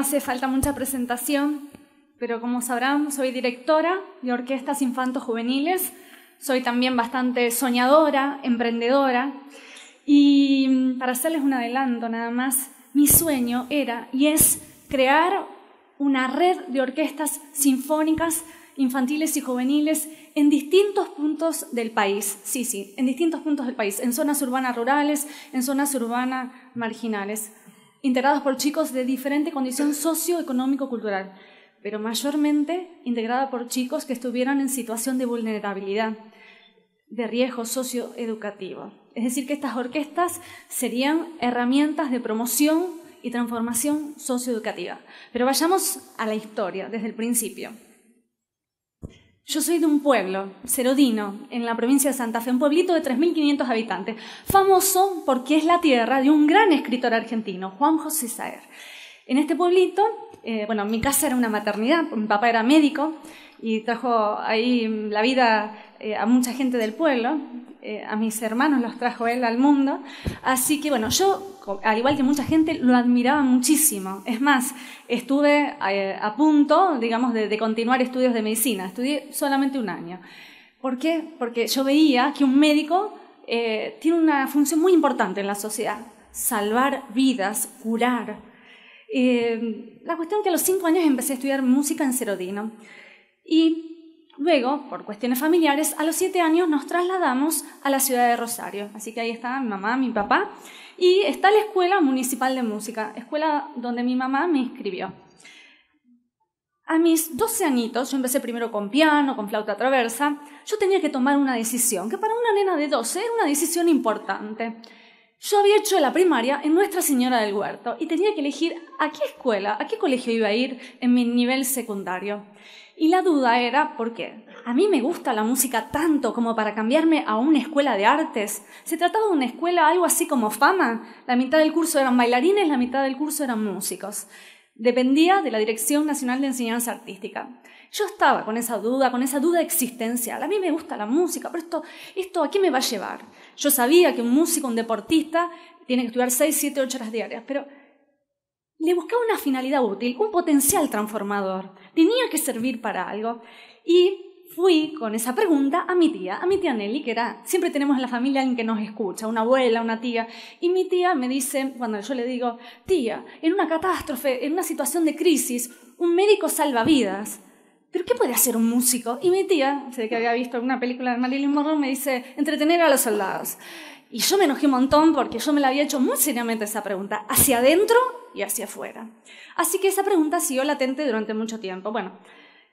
hace falta mucha presentación, pero como sabrán, soy directora de orquestas infantos juveniles soy también bastante soñadora, emprendedora, y mm, para hacerles un adelanto nada más, mi sueño era y es crear una red de orquestas sinfónicas infantiles y juveniles en distintos puntos del país. Sí, sí, en distintos puntos del país, en zonas urbanas rurales, en zonas urbanas marginales integradas por chicos de diferente condición socioeconómico-cultural, pero mayormente integrada por chicos que estuvieran en situación de vulnerabilidad, de riesgo socioeducativo. Es decir, que estas orquestas serían herramientas de promoción y transformación socioeducativa. Pero vayamos a la historia desde el principio. Yo soy de un pueblo, Cerodino, en la provincia de Santa Fe, un pueblito de 3.500 habitantes, famoso porque es la tierra de un gran escritor argentino, Juan José Saer. En este pueblito, eh, bueno, mi casa era una maternidad, mi papá era médico, y trajo ahí la vida eh, a mucha gente del pueblo, eh, a mis hermanos los trajo él al mundo. Así que bueno, yo, al igual que mucha gente, lo admiraba muchísimo. Es más, estuve eh, a punto, digamos, de, continuar estudios de medicina. Estudié solamente un año. ¿Por qué? Porque yo veía que un médico tiene una función muy importante en la sociedad, salvar vidas, curar. la cuestión es que a los cinco años empecé a estudiar música en Cerodino. Y luego, por cuestiones familiares, a los siete años nos trasladamos a la ciudad de Rosario. Así que ahí está mi mamá, mi papá. Y está la Escuela Municipal de Música, escuela donde mi mamá me inscribió. A mis 12 añitos, yo empecé primero con piano, con flauta traversa, yo tenía que tomar una decisión, que para una nena de 12 era una decisión importante. Yo había hecho la primaria en Nuestra Señora del Huerto y tenía que elegir a qué escuela, a qué colegio iba a ir en mi nivel secundario. Y la duda era ¿por qué? a mí me gusta la música tanto como para cambiarme a una escuela de artes. Se trataba de una escuela algo así como fama. La mitad del curso eran bailarines, la mitad del curso eran músicos. Dependía de la Dirección Nacional de Enseñanza Artística. Yo estaba con esa duda, con esa duda existencial. A mí me gusta la música, pero esto, esto ¿a qué me va a llevar? Yo sabía que un músico, un deportista, tiene que estudiar 6, 7, 8 horas diarias, pero le buscaba una finalidad útil, un potencial transformador. Tenía que servir para algo. Y fui con esa pregunta a mi tía, a mi tía Nelly, que era, siempre tenemos en la familia alguien que nos escucha, una abuela, una tía. Y mi tía me dice, cuando yo le digo, tía, en una catástrofe, en una situación de crisis, un médico salva vidas. ¿Pero qué puede hacer un músico? Y mi tía, sé que había visto una película de Marilyn Monroe, me dice, entretener a los soldados. Y yo me enojé un montón porque yo me la había hecho muy seriamente esa pregunta, hacia adentro y hacia afuera. Así que esa pregunta siguió latente durante mucho tiempo. Bueno,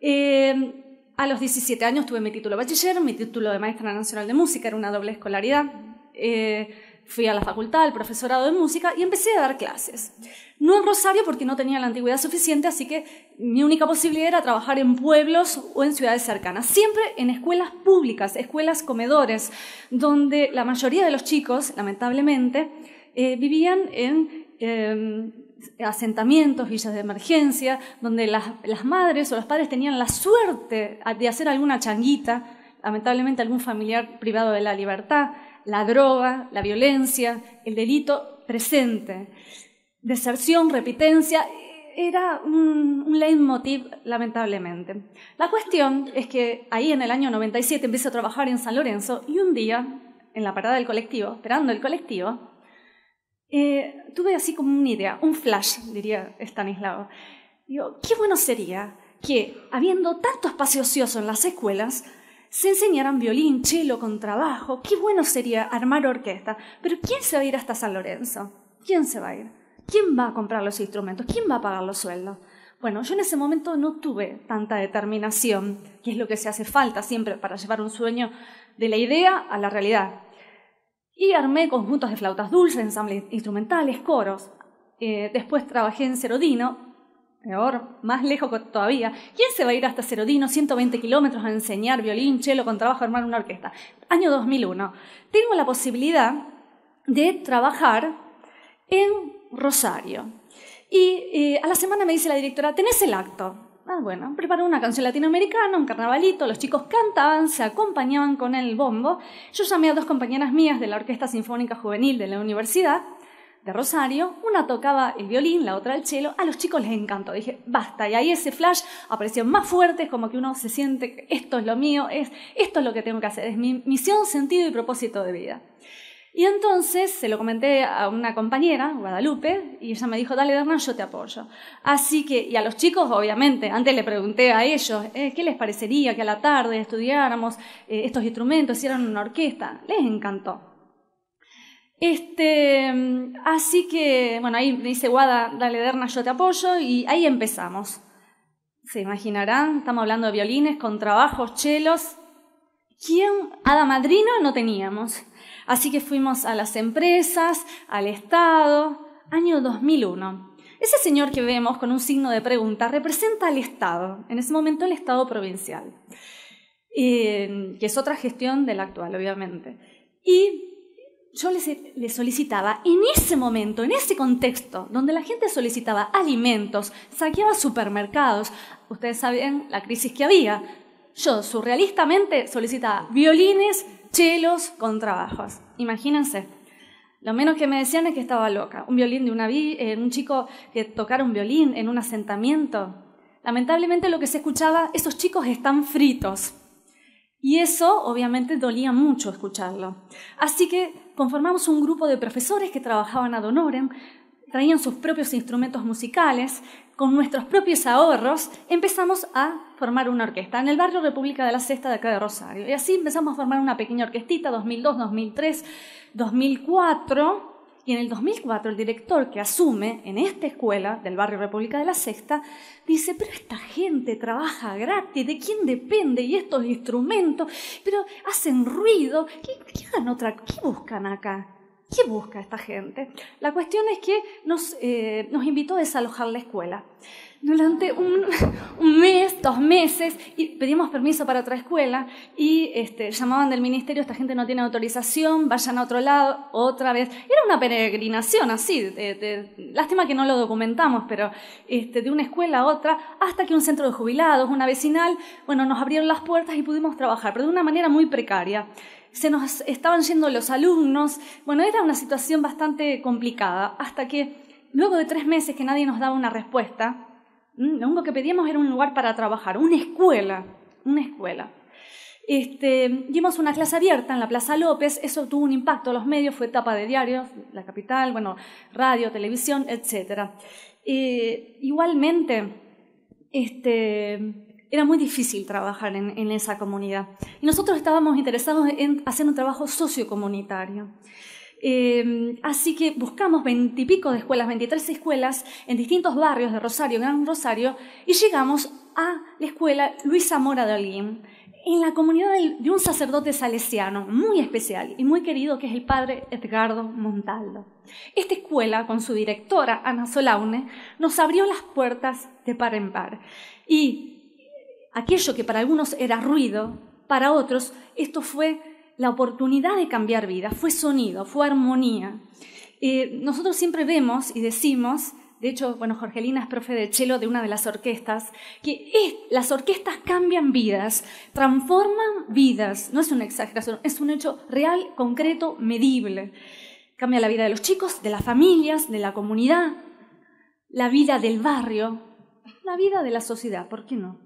eh, a los 17 años tuve mi título de bachiller, mi título de maestra nacional de música, era una doble escolaridad. Eh, fui a la facultad, al profesorado de música y empecé a dar clases. No en Rosario porque no tenía la antigüedad suficiente, así que mi única posibilidad era trabajar en pueblos o en ciudades cercanas, siempre en escuelas públicas, escuelas comedores, donde la mayoría de los chicos, lamentablemente, eh, vivían en... Em, asentamientos, villas de emergencia, donde las, las madres o los padres tenían la suerte de hacer alguna changuita, lamentablemente algún familiar privado de la libertad, la droga, la violencia, el delito presente. Deserción, repitencia, era un, leitmotiv, lamentablemente. La cuestión es que ahí en el año 97 empecé a trabajar en San Lorenzo y un día, en la parada del colectivo, esperando el colectivo, eh, tuve así como una idea, un flash, diría Stanislao. Digo, qué bueno sería que, habiendo tanto espacio ocioso en las escuelas, se enseñaran violín, cello, trabajo, qué bueno sería armar orquesta. Pero ¿quién se va a ir hasta San Lorenzo? ¿Quién se va a ir? ¿Quién va a comprar los instrumentos? ¿Quién va a pagar los sueldos? Bueno, yo en ese momento no tuve tanta determinación, que es lo que se hace falta siempre para llevar un sueño de la idea a la realidad. Y armé conjuntos de flautas dulces, ensambles instrumentales, coros. Eh, después trabajé en Cerodino, Mejor, más lejos todavía. ¿Quién se va a ir hasta Cerodino, 120 kilómetros, a enseñar violín, cello, trabajo armar una orquesta? Año 2001. Tengo la posibilidad de trabajar en Rosario. Y eh, a la semana me dice la directora, tenés el acto. Ah, bueno, preparó una canción latinoamericana, un carnavalito, los chicos cantaban, se acompañaban con el bombo. Yo llamé a dos compañeras mías de la Orquesta Sinfónica Juvenil de la universidad de Rosario, una tocaba el violín, la otra el cello, a los chicos les encantó. Dije, basta, y ahí ese flash apareció más fuerte, como que uno se siente, esto es lo mío, es, esto es lo que tengo que hacer, es mi misión, sentido y propósito de vida. Y entonces se lo comenté a una compañera, Guadalupe, y ella me dijo, dale Hernán, yo te apoyo. Así que, y a los chicos, obviamente, antes le pregunté a ellos, eh, ¿qué les parecería que a la tarde estudiáramos eh, estos instrumentos, hicieran una orquesta? Les encantó. Este, así que, bueno, ahí dice Guada, dale Derna, yo te apoyo, y ahí empezamos. Se imaginarán, estamos hablando de violines, con trabajos, chelos. ¿Quién? Ada madrino no teníamos. Así que fuimos a las empresas, al Estado, año 2001. Ese señor que vemos con un signo de pregunta representa al Estado, en ese momento el Estado provincial, eh, que es otra gestión de actual, obviamente. Y yo le solicitaba en ese momento, en ese contexto, donde la gente solicitaba alimentos, saqueaba supermercados, ustedes saben la crisis que había, yo surrealistamente solicitaba violines, chelos, trabajos. Imagínense. Lo menos que me decían es que estaba loca. Un violín de una vi eh, un chico que tocara un violín en un asentamiento. Lamentablemente lo que se escuchaba, esos chicos están fritos. Y eso obviamente dolía mucho escucharlo. Así que conformamos un grupo de profesores que trabajaban ad honorem, traían sus propios instrumentos musicales, con nuestros propios ahorros empezamos a formar una orquesta en el barrio República de la Cesta de acá de Rosario. Y así empezamos a formar una pequeña orquestita 2002, 2003, 2004 y en el 2004 el director que asume en esta escuela del barrio República de la Sexta dice, pero esta gente trabaja gratis, ¿de quién depende? Y estos instrumentos, pero hacen ruido, ¿qué, buscan acá? ¿Qué busca esta gente? La cuestión es que nos, eh, nos invitó a desalojar la escuela durante un, mes, dos meses, y pedimos permiso para otra escuela y este, llamaban del ministerio, esta gente no tiene autorización, vayan a otro lado, otra vez. Era una peregrinación así, lástima que no lo documentamos, pero este, de una escuela a otra, hasta que un centro de jubilados, una vecinal, bueno, nos abrieron las puertas y pudimos trabajar, pero de una manera muy precaria se nos estaban yendo los alumnos. Bueno, era una situación bastante complicada, hasta que luego de tres meses que nadie nos daba una respuesta, Mm, lo único que pedíamos era un lugar para trabajar, una escuela, una escuela. Este, dimos una clase abierta en la Plaza López, eso tuvo un impacto en los medios, fue tapa de diarios, la capital, bueno, radio, televisión, etc. Eh, igualmente, este, era muy difícil trabajar en, en, esa comunidad. Y nosotros estábamos interesados en hacer un trabajo sociocomunitario. Em, así que buscamos veintipico de escuelas, veintitrés escuelas en distintos barrios de Rosario, Gran Rosario, y llegamos a la escuela Luisa Mora de Olguín, en la comunidad de un sacerdote salesiano muy especial y muy querido, que es el padre Edgardo Montaldo. Esta escuela, con su directora Ana Solaune, nos abrió las puertas de par en par. Y aquello que para algunos era ruido, para otros esto fue la oportunidad de cambiar vida, fue sonido, fue armonía. Eh, nosotros siempre vemos y decimos, de hecho, bueno, Jorgelina es profe de chelo de una de las orquestas, que las orquestas cambian vidas, transforman vidas, no es una exageración, es un hecho real, concreto, medible. Cambia la vida de los chicos, de las familias, de la comunidad, la vida del barrio, la vida de la sociedad, ¿por qué no?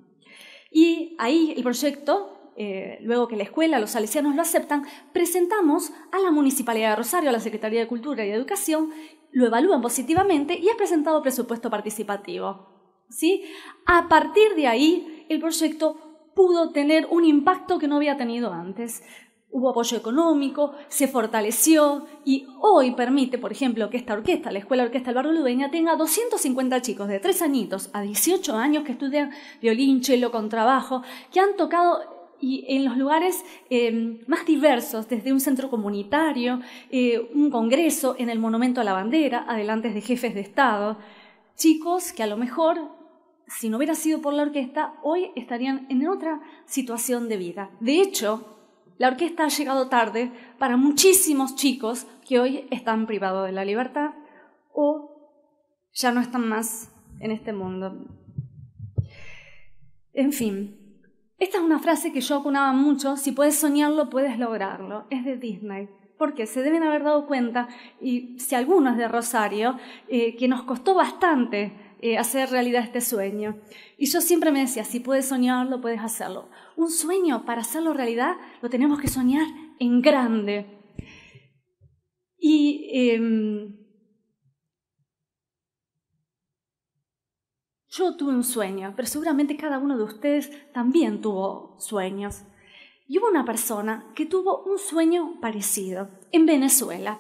Y ahí el proyecto eh, luego que la escuela, los salesianos lo aceptan, presentamos a la Municipalidad de Rosario, a la Secretaría de Cultura y Educación, lo evalúan positivamente y es presentado presupuesto participativo. ¿sí? A partir de ahí, el proyecto pudo tener un impacto que no había tenido antes. Hubo apoyo económico, se fortaleció y hoy permite, por ejemplo, que esta orquesta, la Escuela Orquesta del Barrio Ludeña, tenga 250 chicos de 3 añitos a 18 años que estudian violín, cello, contrabajo, que han tocado y en los lugares em, más diversos, desde un centro comunitario, eh, un congreso en el Monumento a la Bandera, adelante de jefes de Estado, chicos que a lo mejor, si no hubiera sido por la orquesta, hoy estarían en otra situación de vida. De hecho, la orquesta ha llegado tarde para muchísimos chicos que hoy están privados de la libertad o ya no están más en este mundo. En fin, esta es una frase que yo acunaba mucho, si puedes soñarlo, puedes lograrlo. Es de Disney. Porque se deben haber dado cuenta, y si alguno es de Rosario, eh, que nos costó bastante eh, hacer realidad este sueño. Y yo siempre me decía, si puedes soñarlo, puedes hacerlo. Un sueño, para hacerlo realidad, lo tenemos que soñar en grande. Y em, Yo tuve un sueño, pero seguramente cada uno de ustedes también tuvo sueños. Y hubo una persona que tuvo un sueño parecido en Venezuela.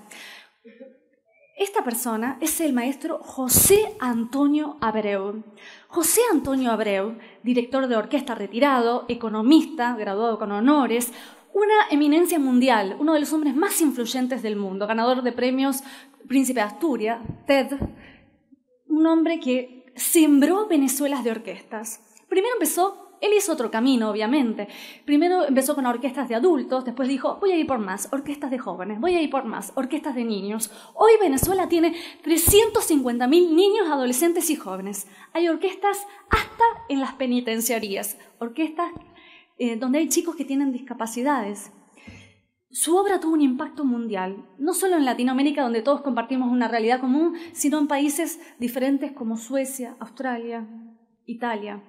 Esta persona es el maestro José Antonio Abreu. José Antonio Abreu, director de orquesta retirado, economista, graduado con honores, una eminencia mundial, uno de los hombres más influyentes del mundo, ganador de premios Príncipe de Asturias, TED, un hombre que sembró Venezuela de orquestas. Primero empezó, él hizo otro camino, obviamente. Primero empezó con orquestas de adultos, después dijo, voy a ir por más, orquestas de jóvenes, voy a ir por más, orquestas de niños. Hoy Venezuela tiene 350.000 niños, adolescentes y jóvenes. Hay orquestas hasta en las penitenciarías, orquestas eh, donde hay chicos que tienen discapacidades. Su obra tuvo un impacto mundial, no solo en Latinoamérica, donde todos compartimos una realidad común, sino en países diferentes como Suecia, Australia, Italia.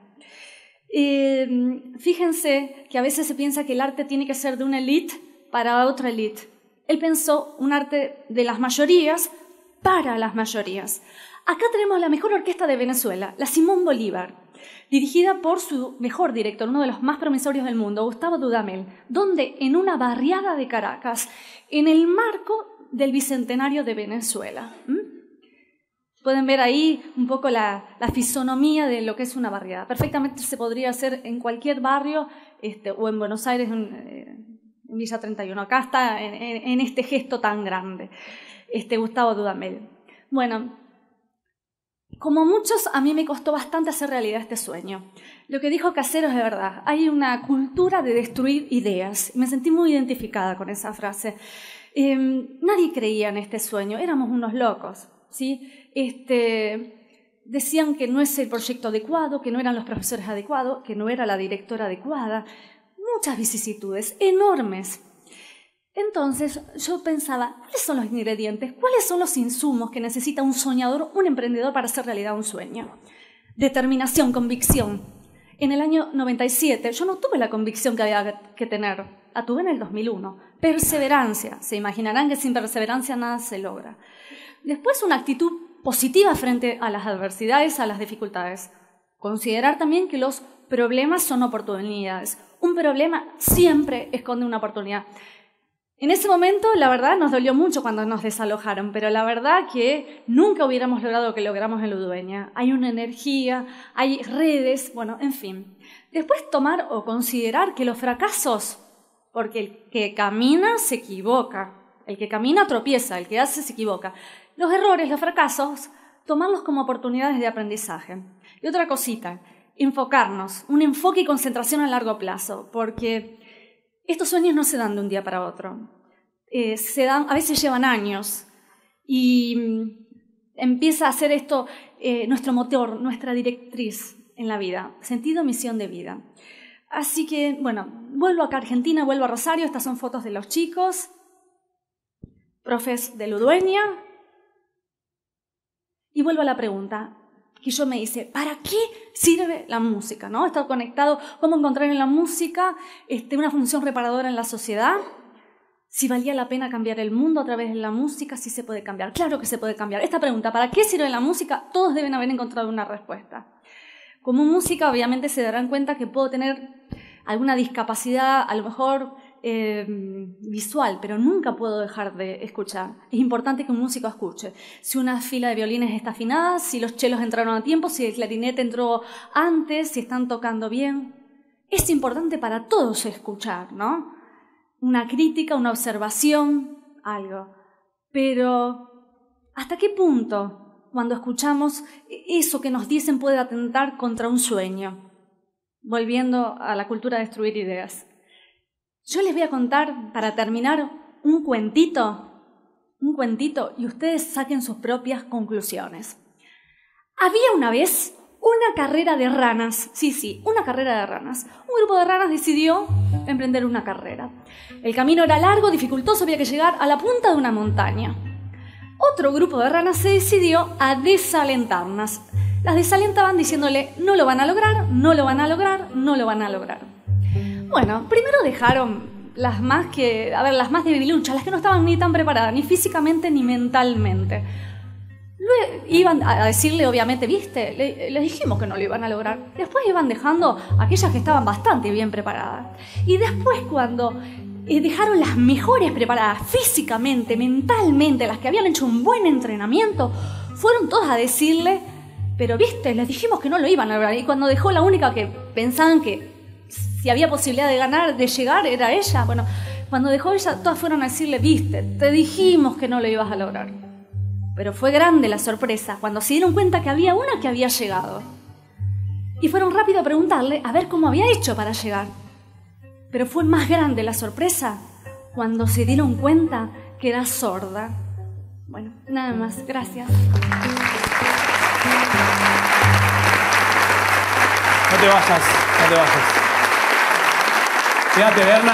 Eh, fíjense que a veces se piensa que el arte tiene que ser de una élite para otra élite. Él pensó un arte de las mayorías para las mayorías. Acá tenemos la mejor orquesta de Venezuela, la Simón Bolívar, dirigida por su mejor director, uno de los más promisorios del mundo, Gustavo Dudamel, donde en una barriada de Caracas, en el marco del Bicentenario de Venezuela. Pueden ver ahí un poco la, fisonomía de lo que es una barriada. Perfectamente se podría hacer en cualquier barrio este, o en Buenos Aires, en, eh, Villa 31. Acá está en, en, este gesto tan grande, este Gustavo Dudamel. Bueno, como muchos, a mí me costó bastante hacer realidad este sueño. Lo que dijo Casero es de verdad. Hay una cultura de destruir ideas. Me sentí muy identificada con esa frase. Em, nadie creía en este sueño. Éramos unos locos. ¿sí? Este, decían que no es el proyecto adecuado, que no eran los profesores adecuados, que no era la directora adecuada. Muchas vicisitudes enormes. Entonces yo pensaba, ¿cuáles son los ingredientes? ¿Cuáles son los insumos que necesita un soñador, un emprendedor para hacer realidad un sueño? Determinación, convicción. En el año 97 yo no tuve la convicción que había que tener, la tuve en el 2001. Perseverancia, se imaginarán que sin perseverancia nada se logra. Después una actitud positiva frente a las adversidades, a las dificultades. Considerar también que los problemas son oportunidades. Un problema siempre esconde una oportunidad. En ese momento, la verdad, nos dolió mucho cuando nos desalojaron, pero la verdad que nunca hubiéramos logrado lo que logramos en Ludueña. Hay una energía, hay redes, bueno, en fin. Después tomar o considerar que los fracasos, porque el que camina se equivoca, el que camina tropieza, el que hace se equivoca. Los errores, los fracasos, tomarlos como oportunidades de aprendizaje. Y otra cosita, enfocarnos, un enfoque y concentración a largo plazo, porque estos sueños no se dan de un día para otro. Eh, se dan, a veces llevan años. Y mm, empieza a ser esto eh, nuestro motor, nuestra directriz en la vida, sentido, misión de vida. Así que, bueno, vuelvo acá a Argentina, vuelvo a Rosario, estas son fotos de los chicos, profes de Ludueña, y vuelvo a la pregunta, que yo me dice, ¿para qué sirve la música? ¿No? Estar conectado, cómo encontrar en la música este, una función reparadora en la sociedad, si valía la pena cambiar el mundo a través de la música, si se puede cambiar. Claro que se puede cambiar. Esta pregunta, ¿para qué sirve la música? Todos deben haber encontrado una respuesta. Como música, obviamente se darán cuenta que puedo tener alguna discapacidad, a lo mejor eh, visual, pero nunca puedo dejar de escuchar. Es importante que un músico escuche. Si una fila de violines está afinada, si los chelos entraron a tiempo, si el clarinete entró antes, si están tocando bien. Es importante para todos escuchar, ¿no? Una crítica, una observación, algo. Pero, ¿hasta qué punto cuando escuchamos e-, eso que nos dicen puede atentar contra un sueño? Volviendo a la cultura de destruir ideas. Yo les voy a contar, para terminar, un cuentito, un cuentito, y ustedes saquen sus propias conclusiones. Había una vez una carrera de ranas, sí, sí, una carrera de ranas. Un grupo de ranas decidió emprender una carrera. El camino era largo, dificultoso, había que llegar a la punta de una montaña. Otro grupo de ranas se decidió a desalentarlas. Las desalentaban diciéndole, no lo van a lograr, no lo van a lograr, no lo van a lograr. Bueno, primero dejaron las más que, a ver, las más debiluchas, las que no estaban ni tan preparadas, ni físicamente ni mentalmente. Luego iban a decirle, obviamente, viste, le, dijimos que no lo iban a lograr. Después iban dejando aquellas que estaban bastante bien preparadas. Y después cuando eh, dejaron las mejores preparadas físicamente, mentalmente, las que habían hecho un buen entrenamiento, fueron todas a decirle, pero viste, les dijimos que no lo iban a lograr. Y cuando dejó la única que pensaban que si había posibilidad de ganar, de llegar, era ella. Bueno, cuando dejó ella, todas fueron a decirle, viste, te dijimos que no lo ibas a lograr. Pero fue grande la sorpresa cuando se dieron cuenta que había una que había llegado. Y fueron rápido a preguntarle a ver cómo había hecho para llegar. Pero fue más grande la sorpresa cuando se dieron cuenta que era sorda. Bueno, nada más. Gracias. No te vayas, no te vayas. Fíjate, Berna.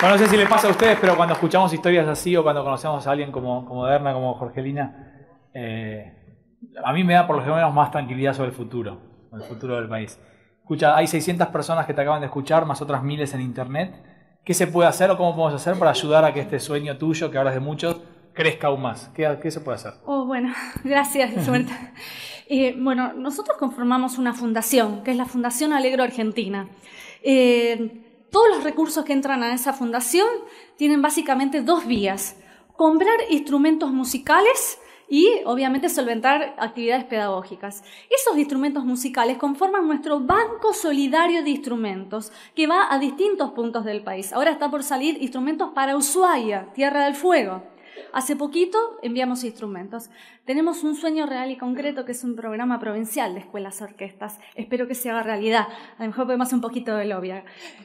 Bueno. no sé si le pasa a ustedes, pero cuando escuchamos historias así o cuando conocemos a alguien como, como Berna, como Jorgelina, eh, a mí me da por lo menos más tranquilidad sobre el futuro, el futuro del país. Escucha, hay 600 personas que te acaban de escuchar, más otras miles en internet. ¿Qué se puede hacer o cómo podemos hacer para ayudar a que este sueño tuyo, que ahora de muchos, crezca aún más? ¿Qué, se puede hacer? Oh, bueno, gracias, suerte. Eh, bueno, nosotros conformamos una fundación, que es la Fundación Alegro Argentina. Eh, todos los recursos que entran a esa fundación tienen básicamente dos vías. Comprar instrumentos musicales y obviamente solventar actividades pedagógicas. Esos instrumentos musicales conforman nuestro banco solidario de instrumentos que va a distintos puntos del país. Ahora está por salir instrumentos para Ushuaia, Tierra del Fuego. Hace poquito enviamos instrumentos. Tenemos un sueño real y concreto que es un programa provincial de escuelas orquestas. Espero que se haga realidad. A lo mejor podemos hacer un poquito de lobby.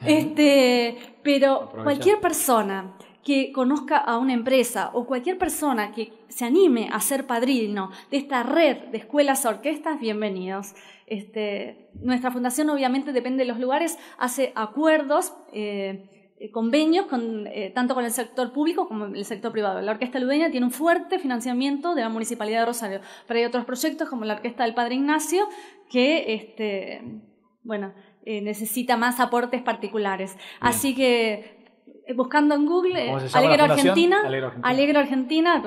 Este, pero cualquier persona que conozca a una empresa o cualquier persona que se anime a ser padrino de esta red de escuelas orquestas, bienvenidos. Este, nuestra fundación obviamente depende de los lugares, hace acuerdos. Eh, eh, convenios con, eh, tanto con el sector público como el sector privado. La Orquesta Ludeña tiene un fuerte financiamiento de la Municipalidad de Rosario, pero hay otros proyectos como la Orquesta del Padre Ignacio que, este, bueno, eh, necesita más aportes particulares. Así que buscando en Google Alegro Argentina, Alegro Argentina,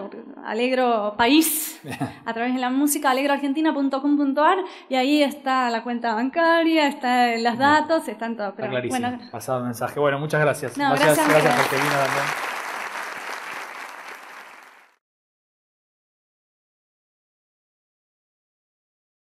Alegro País, a través de la música alegroargentina.com.ar y ahí está la cuenta bancaria, están los datos, están todos. clarísimo. pasado mensaje. Bueno, muchas gracias. gracias, también.